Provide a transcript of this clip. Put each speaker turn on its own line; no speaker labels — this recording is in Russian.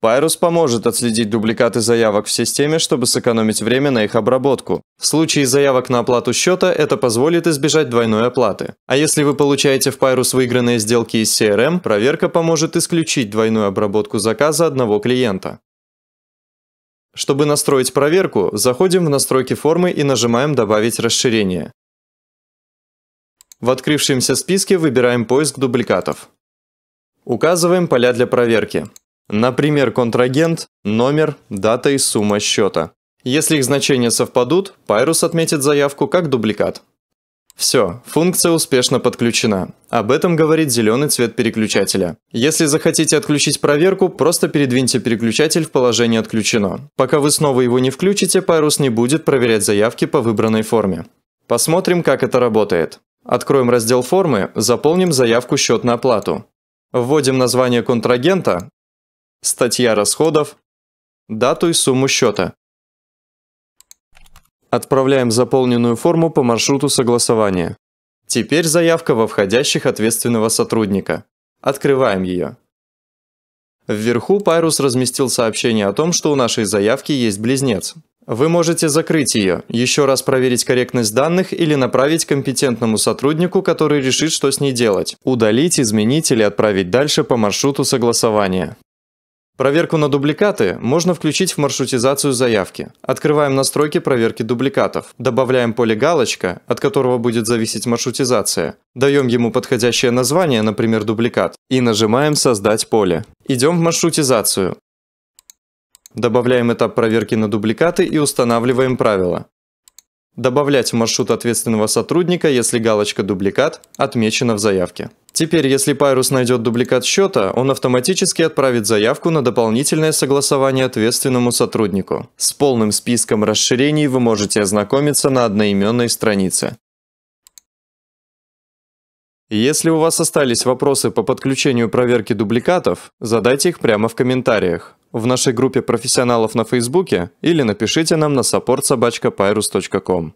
Пайрус поможет отследить дубликаты заявок в системе, чтобы сэкономить время на их обработку. В случае заявок на оплату счета это позволит избежать двойной оплаты. А если вы получаете в Пайрус выигранные сделки из CRM, проверка поможет исключить двойную обработку заказа одного клиента. Чтобы настроить проверку, заходим в настройки формы и нажимаем «Добавить расширение». В открывшемся списке выбираем поиск дубликатов. Указываем поля для проверки. Например, контрагент, номер, дата и сумма счета. Если их значения совпадут, Pyrus отметит заявку как дубликат. Все, функция успешно подключена. Об этом говорит зеленый цвет переключателя. Если захотите отключить проверку, просто передвиньте переключатель в положение «Отключено». Пока вы снова его не включите, Pyrus не будет проверять заявки по выбранной форме. Посмотрим, как это работает. Откроем раздел формы, заполним заявку «Счет на оплату». Вводим название контрагента, статья расходов, дату и сумму счета. Отправляем заполненную форму по маршруту согласования. Теперь заявка во входящих ответственного сотрудника. Открываем ее. Вверху Пайрус разместил сообщение о том, что у нашей заявки есть близнец. Вы можете закрыть ее, еще раз проверить корректность данных или направить компетентному сотруднику, который решит, что с ней делать. Удалить, изменить или отправить дальше по маршруту согласования. Проверку на дубликаты можно включить в маршрутизацию заявки. Открываем настройки проверки дубликатов. Добавляем поле «Галочка», от которого будет зависеть маршрутизация. Даем ему подходящее название, например, дубликат, и нажимаем «Создать поле». Идем в маршрутизацию. Добавляем этап проверки на дубликаты и устанавливаем правила. Добавлять в маршрут ответственного сотрудника, если галочка «Дубликат» отмечена в заявке. Теперь, если Пайрус найдет дубликат счета, он автоматически отправит заявку на дополнительное согласование ответственному сотруднику. С полным списком расширений вы можете ознакомиться на одноименной странице. Если у вас остались вопросы по подключению проверки дубликатов, задайте их прямо в комментариях в нашей группе профессионалов на Фейсбуке или напишите нам на support@pyrus.com.